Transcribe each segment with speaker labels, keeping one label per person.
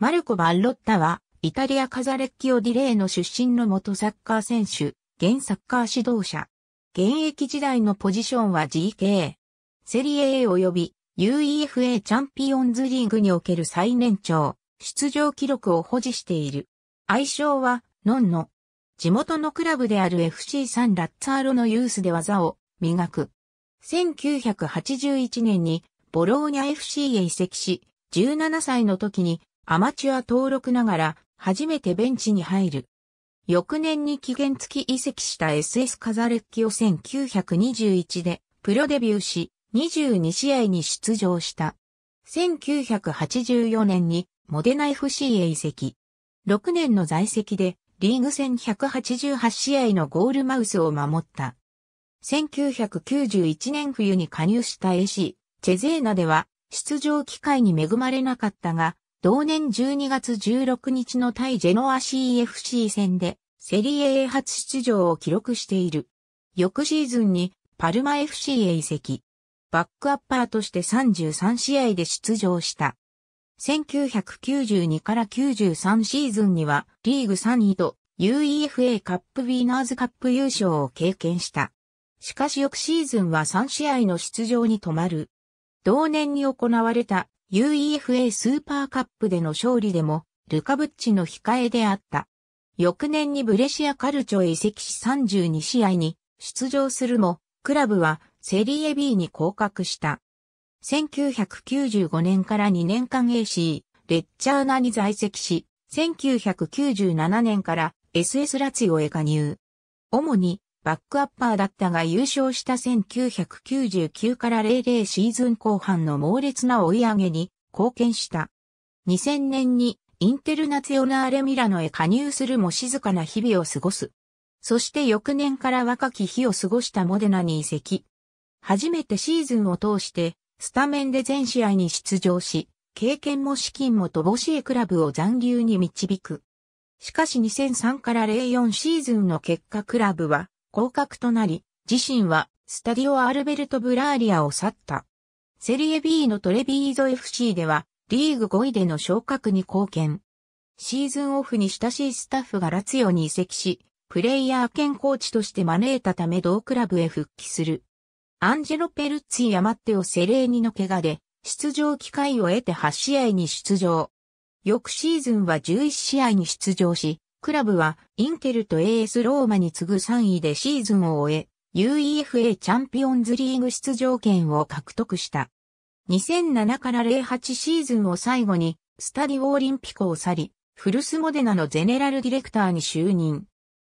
Speaker 1: マルコ・バッロッタは、イタリアカザレッキオ・ディレイの出身の元サッカー選手、現サッカー指導者。現役時代のポジションは GK。セリエ A 及び UEFA チャンピオンズリーグにおける最年長、出場記録を保持している。愛称は、ノンノ。地元のクラブである FC サンラッツァーロのユースで技を磨く。1981年にボローニャ FC へ移籍し、17歳の時にアマチュア登録ながら初めてベンチに入る。翌年に期限付き移籍した SS カザレッキを1921でプロデビューし22試合に出場した。1984年にモデナ FC へ移籍。6年の在籍でリーグ戦188試合のゴールマウスを守った。1991年冬に加入した AC、チェゼーナでは出場機会に恵まれなかったが、同年12月16日の対ジェノア CFC 戦でセリエ A 初出場を記録している。翌シーズンにパルマ FC へ移籍。バックアッパーとして33試合で出場した。1992から93シーズンにはリーグ3位と UEFA カップビーナーズカップ優勝を経験した。しかし翌シーズンは3試合の出場に止まる。同年に行われた UEFA スーパーカップでの勝利でも、ルカブッチの控えであった。翌年にブレシアカルチョへ移籍し32試合に出場するも、クラブはセリエ B に降格した。1995年から2年間 AC、レッチャーナに在籍し、1997年から SS ラツィオへ加入。主にバックアッパーだったが優勝した1999から00シーズン後半の猛烈な追い上げに貢献した。2000年にインテルナツヨナーレミラノへ加入するも静かな日々を過ごす。そして翌年から若き日を過ごしたモデナに移籍。初めてシーズンを通してスタメンで全試合に出場し、経験も資金も乏しいクラブを残留に導く。しかし2003から04シーズンの結果クラブは降格となり、自身はスタディオ・アルベルト・ブラーリアを去った。セリエ B のトレビーゾ FC では、リーグ5位での昇格に貢献。シーズンオフに親しいスタッフがラツヨに移籍し、プレイヤー兼コーチとして招いたため同クラブへ復帰する。アンジェロ・ペルッツィやマッテオ・セレーニの怪我で、出場機会を得て8試合に出場。翌シーズンは11試合に出場し、クラブはインテルと AS ローマに次ぐ3位でシーズンを終え、UEFA チャンピオンズリーグ出場権を獲得した。2007から08シーズンを最後に、スタディオオリンピコを去り、フルスモデナのゼネラルディレクターに就任。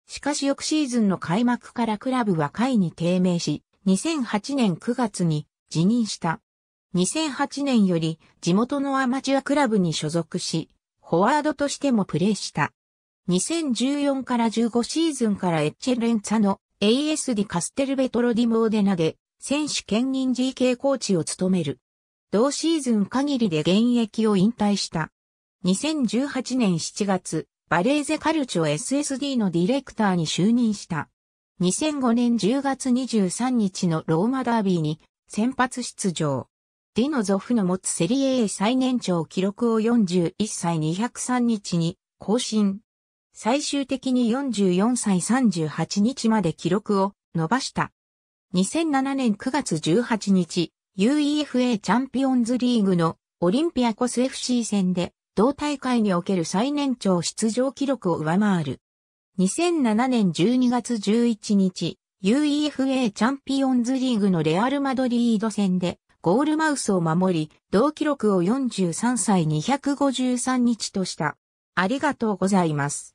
Speaker 1: しかし翌シーズンの開幕からクラブは会に低迷し、2008年9月に辞任した。2008年より地元のアマチュアクラブに所属し、フォワードとしてもプレーした。2014から15シーズンからエッチェレンツァの AS d カステルベトロディモーデナで選手兼任 GK コーチを務める。同シーズン限りで現役を引退した。2018年7月、バレーゼカルチョ SSD のディレクターに就任した。2005年10月23日のローマダービーに先発出場。ディノゾフの持つセリエ A 最年長記録を41歳203日に更新。最終的に44歳38日まで記録を伸ばした。2007年9月18日、UEFA チャンピオンズリーグのオリンピアコス FC 戦で同大会における最年長出場記録を上回る。2007年12月11日、UEFA チャンピオンズリーグのレアル・マドリード戦でゴールマウスを守り、同記録を43歳253日とした。ありがとうございます。